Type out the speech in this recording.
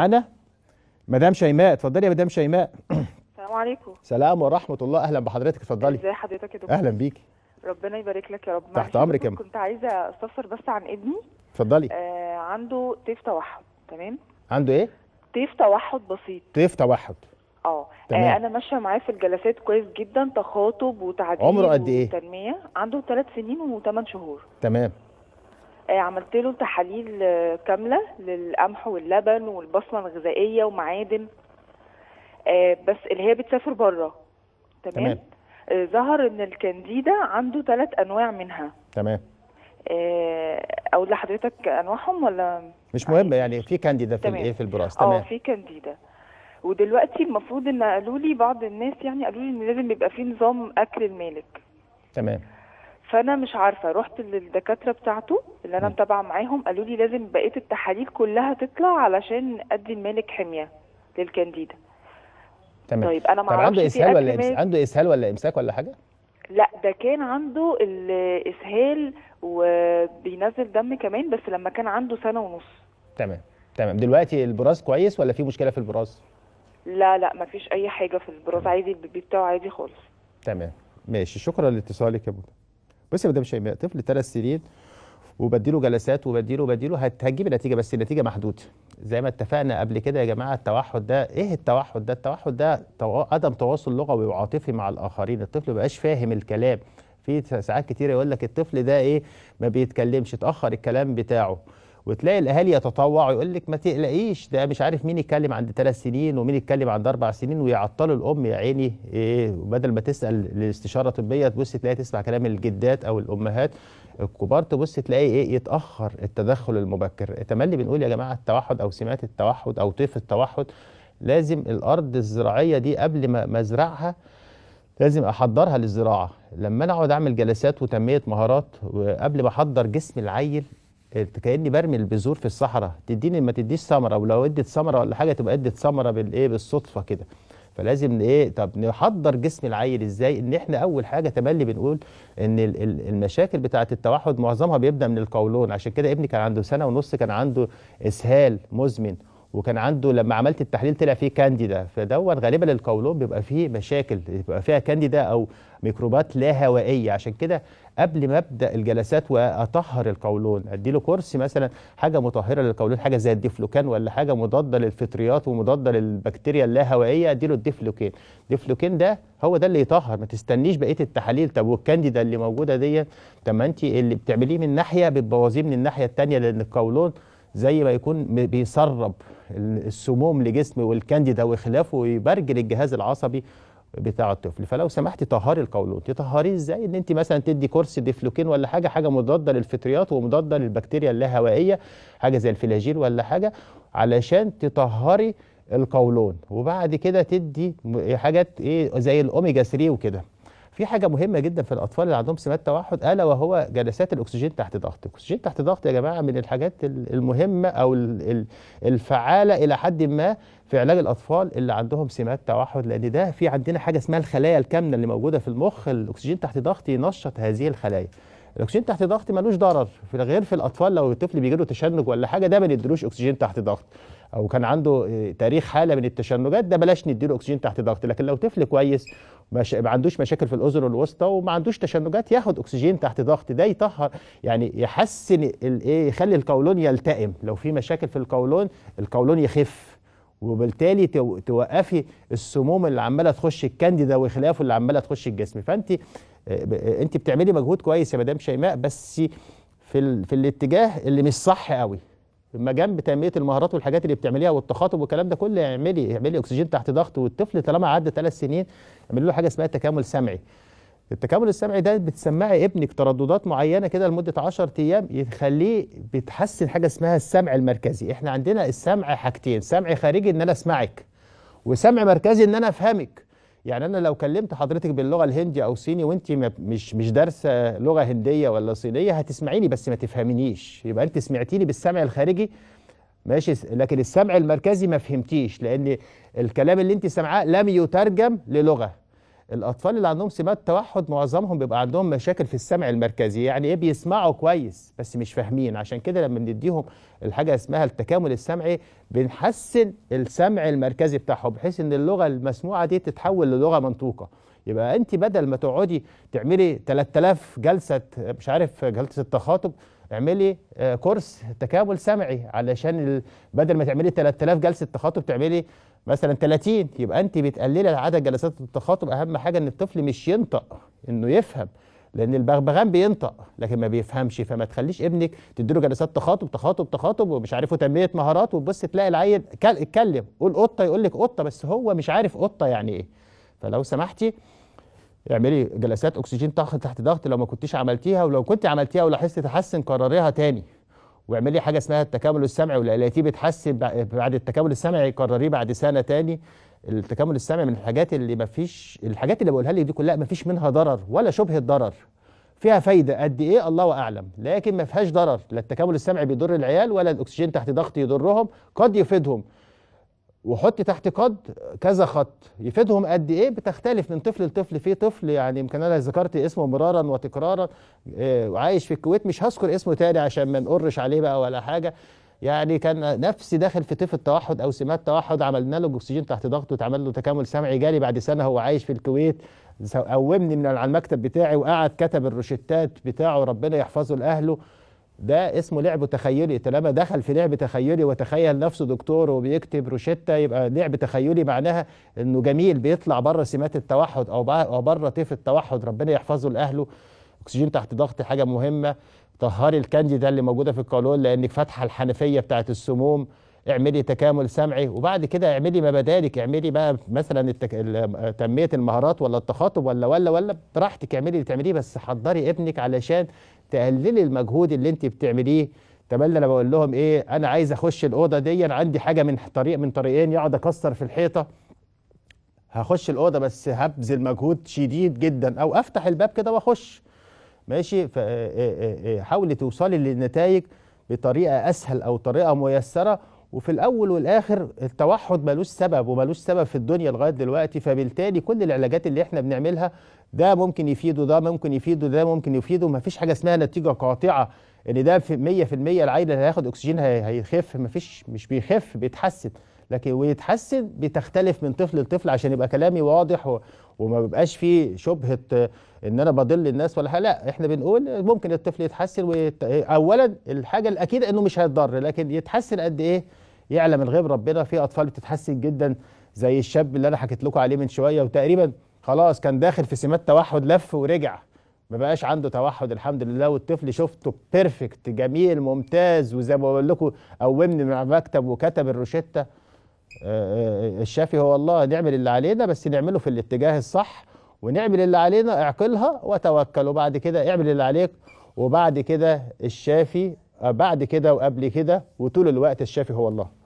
معانا مدام شيماء اتفضلي يا مدام شيماء السلام عليكم سلام ورحمه الله اهلا بحضرتك اتفضلي ازي حضرتك يا دكتور اهلا بيكي ربنا يبارك لك يا رب تحت امرك يا كنت عايزه استفسر بس عن ابني اتفضلي آه عنده طيف توحد تمام عنده ايه طيف توحد بسيط طيف توحد اه, آه، انا ماشيه معاه في الجلسات كويس جدا تخاطب وتعديل عمره قد ايه عنده 3 سنين و8 شهور تمام آه، عملت له تحاليل آه، كامله للقمح واللبن والبصمه الغذائيه ومعادن آه، بس اللي هي بتسافر بره تمام, تمام. ظهر ان الكانديدا عنده ثلاث انواع منها تمام اقول لحضرتك انواعهم ولا مش مهم يعني في كانديدا في الايه في البراس تمام اه في كانديدا ودلوقتي المفروض ان قالوا لي بعض الناس يعني قالوا لي ان لازم يبقى في نظام اكل المالك تمام فانا مش عارفه رحت للدكاتره بتاعته اللي انا متابعه معاهم قالوا لي لازم بقيه التحاليل كلها تطلع علشان ادي المالك حميه للكانديدا تمام طيب انا ما عنده اسهال ولا إمساك؟ عنده اسهال ولا امساك ولا حاجه لا ده كان عنده الاسهال وبينزل دم كمان بس لما كان عنده سنه ونص تمام تمام دلوقتي البراز كويس ولا في مشكله في البراز لا لا ما فيش اي حاجه في البراز عادي البيبي بتاعه عادي خالص تمام ماشي شكرا لاتصالك يا ابو بس ده مش طفل ثلاث سنين وبديله جلسات وبديله وبديله هتجيب نتيجه بس النتيجه محدوده زي ما اتفقنا قبل كده يا جماعه التوحد ده ايه التوحد ده التوحد ده عدم تواصل لغوي وعاطفي مع الاخرين الطفل مبقاش فاهم الكلام في ساعات كتير يقول لك الطفل ده ايه ما بيتكلمش اتاخر الكلام بتاعه وتلاقي الاهالي يتطوع ويقول لك ما تقلقيش ده مش عارف مين يتكلم عند ثلاث سنين ومين يتكلم عند اربع سنين ويعطلوا الام يا عيني إيه بدل ما تسال الاستشاره الطبيه تبص تلاقي تسمع كلام الجدات او الامهات الكبار تبص تلاقي ايه يتاخر التدخل المبكر تملي بنقول يا جماعه التوحد او سمات التوحد او طيف التوحد لازم الارض الزراعيه دي قبل ما ازرعها لازم احضرها للزراعه لما انا اقعد اعمل جلسات وتنميه مهارات وقبل ما احضر جسم العيل كاني برمي البذور في الصحراء تديني ما تديش ثمره ولو ادت ثمره ولا حاجه تبقى ادت ثمره بالايه بالصدفه كده فلازم ايه طب نحضر جسم العيل ازاي ان احنا اول حاجه تملي بنقول ان المشاكل بتاعه التوحد معظمها بيبدا من القولون عشان كده ابني كان عنده سنه ونص كان عنده اسهال مزمن وكان عنده لما عملت التحليل طلع فيه كانديدا فدوت غالبا القولون بيبقى فيه مشاكل بيبقى فيها كانديدا او ميكروبات لا هوائيه عشان كده قبل ما ابدا الجلسات واطهر القولون ادي له كرسي مثلا حاجه مطهره للقولون حاجه زي الديفلوكان ولا حاجه مضاده للفطريات ومضاده للبكتيريا اللا هوائيه ادي له الديفلوكين الديفلوكين ده هو ده اللي يطهر ما تستنيش بقيه التحاليل طب والكانديدا اللي موجوده ديت طب ما انت اللي بتعمليه من ناحيه بتبوظيه من الناحيه الثانيه لان القولون زي ما يكون بيسرب السموم لجسم والكانديدا وخلافه ويبرجل الجهاز العصبي بتاع الطفل فلو سمحتي طهري القولون تطهريه ازاي ان انت مثلا تدي كورس ديفلوكين ولا حاجه حاجه مضاده للفطريات ومضاده للبكتيريا اللاهوائيه حاجه زي الفلاجيل ولا حاجه علشان تطهري القولون وبعد كده تدي حاجات ايه زي الاوميجا 3 وكده في حاجة مهمة جدا في الأطفال اللي عندهم سمات توحد ألا وهو جلسات الأكسجين تحت ضغط، الأكسجين تحت ضغط يا جماعة من الحاجات المهمة أو الفعالة إلى حد ما في علاج الأطفال اللي عندهم سمات توحد لأن ده في عندنا حاجة اسمها الخلايا الكامنة اللي موجودة في المخ، الأكسجين تحت ضغط ينشط هذه الخلايا. الاكسجين تحت ضغط ملوش ضرر في غير في الاطفال لو الطفل بيجي له تشنج ولا حاجه ده ما نديلوش اكسجين تحت ضغط او كان عنده آه، تاريخ حاله من التشنجات ده بلاش نديله اكسجين تحت ضغط لكن لو طفل كويس مش... ما عندوش مشاكل في الاذن الوسطى وما عندوش تشنجات ياخد اكسجين تحت ضغط ده يطهر يعني يحسن الايه يخلي القولون يلتئم لو في مشاكل في القولون القولون يخف وبالتالي توقفي السموم اللي عماله تخش الكانديدا وخلافه اللي عماله تخش الجسم فانت آه، انت بتعملي مجهود كويس يا مدام شيماء بس في ال... في الاتجاه اللي مش صح قوي ما جنب تنميه المهارات والحاجات اللي بتعمليها والتخاطب والكلام ده كله اعملي اعملي اكسجين تحت ضغط والطفل طالما عدى ثلاث سنين اعملي له حاجه اسمها تكامل سمعي التكامل السمعي ده بتسمعي ابنك ترددات معينه كده لمده 10 ايام يخليه بتحسن حاجه اسمها السمع المركزي احنا عندنا السمع حاجتين سمع خارجي ان انا اسمعك وسمع مركزي ان انا افهمك يعني انا لو كلمت حضرتك باللغه الهندي او صيني وانت مش مش دارسه لغه هنديه ولا صينيه هتسمعيني بس ما تفهمينيش يبقى انت سمعتيني بالسمع الخارجي ماشي لكن السمع المركزي ما فهمتيش لان الكلام اللي انت سامعاه لم يترجم للغه الاطفال اللي عندهم سمات توحد معظمهم بيبقى عندهم مشاكل في السمع المركزي يعني ايه بيسمعوا كويس بس مش فاهمين عشان كده لما بنديهم الحاجه اسمها التكامل السمعي بنحسن السمع المركزي بتاعهم بحيث ان اللغه المسموعه دي تتحول للغه منطوقه يبقى انت بدل ما تقعدي تعملي 3000 جلسه مش عارف جلسه تخاطب اعملي آه، كورس تكامل سمعي علشان بدل ما تعملي 3000 جلسه تخاطب تعملي مثلا 30 يبقى انت بتقللي عدد جلسات التخاطب اهم حاجه ان الطفل مش ينطق انه يفهم لان البغبغان بينطق لكن ما بيفهمش فما تخليش ابنك تديله جلسات تخاطب تخاطب تخاطب ومش عارفه تنميه مهارات وتبص تلاقي العيل اتكلم قول قطه يقول لك قطه بس هو مش عارف قطه يعني ايه فلو سمحتي اعملي جلسات اكسجين تحت ضغط لو ما كنتيش عملتيها ولو كنت عملتيها ولاحظتي تحسن كرريها تاني واعملي حاجه اسمها التكامل السمعي ولقيتيه بتحسن بعد التكامل السمعي كرريه بعد سنه تاني التكامل السمعي من الحاجات اللي ما فيش الحاجات اللي بقولها لك دي كلها ما فيش منها ضرر ولا شبهه ضرر فيها فايده قد ايه الله اعلم لكن ما فيهاش ضرر لا التكامل السمعي بيضر العيال ولا الاكسجين تحت ضغط يضرهم قد يفيدهم وحط تحت قد كذا خط يفيدهم قد ايه بتختلف من طفل لطفل في طفل يعني يمكن انا ذكرت اسمه مرارا وتكرارا وعايش آه، في الكويت مش هذكر اسمه تاني عشان ما نقرش عليه بقى ولا حاجه يعني كان نفسي داخل في طفل توحد او سمات توحد عملنا له اكسجين تحت ضغط واتعمل له تكامل سمعي جالي بعد سنه هو عايش في الكويت قومني من على المكتب بتاعي وقعد كتب الروشتات بتاعه ربنا يحفظه لاهله ده اسمه لعب تخيلي طالما دخل في لعب تخيلي وتخيل نفسه دكتور وبيكتب روشتة يبقى لعب تخيلي معناها انه جميل بيطلع بره سمات التوحد او بره طيف التوحد ربنا يحفظه لاهله اكسجين تحت ضغط حاجه مهمه طهري الكانديدا اللي موجوده في القولون لانك فاتحه الحنفيه بتاعه السموم اعملي تكامل سمعي وبعد كده اعملي ما بدالك اعملي بقى مثلا التك... تنميه المهارات ولا التخاطب ولا ولا ولا براحتك اعملي اللي تعمليه بس حضري ابنك علشان تقللي المجهود اللي انت بتعمليه تملى انا بقول لهم ايه انا عايز اخش الاوضه دي أنا عندي حاجه من طريق من طريقين يقعد اكسر في الحيطه هخش الاوضه بس هبذل مجهود شديد جدا او افتح الباب كده واخش ماشي إيه، إيه، إيه، حاولي توصلي للنتائج بطريقه اسهل او طريقه ميسره وفي الاول والاخر التوحد ملوش سبب وملوش سبب في الدنيا لغايه دلوقتي فبالتالي كل العلاجات اللي احنا بنعملها ده ممكن يفيده ده ممكن يفيده ده ممكن يفيده مفيش حاجه اسمها نتيجه قاطعه ان ده في 100% العيل اللي هياخد اكسجين هيخف مفيش مش بيخف بيتحسن لكن ويتحسن بتختلف من طفل لطفل عشان يبقى كلامي واضح و... وما بيبقاش فيه شبهه ان انا بضل الناس ولا حاجه لا احنا بنقول ممكن الطفل يتحسن ويت... اولا الحاجه الاكيده انه مش هيتضر لكن يتحسن قد ايه يعلم الغيب ربنا في اطفال بتتحسن جدا زي الشاب اللي انا حكيت لكم عليه من شويه وتقريبا خلاص كان داخل في سمات توحد لف ورجع ما بقاش عنده توحد الحمد لله والطفل شفته بيرفكت جميل ممتاز وزي ما بقول لكم قومني مع مكتب وكتب الروشته آه، آه، الشافي هو الله نعمل اللي علينا بس نعمله في الاتجاه الصح ونعمل اللي علينا اعقلها وتوكل وبعد كده اعمل اللي عليك وبعد كده الشافي آه، بعد كده وقبل كده وطول الوقت الشافي هو الله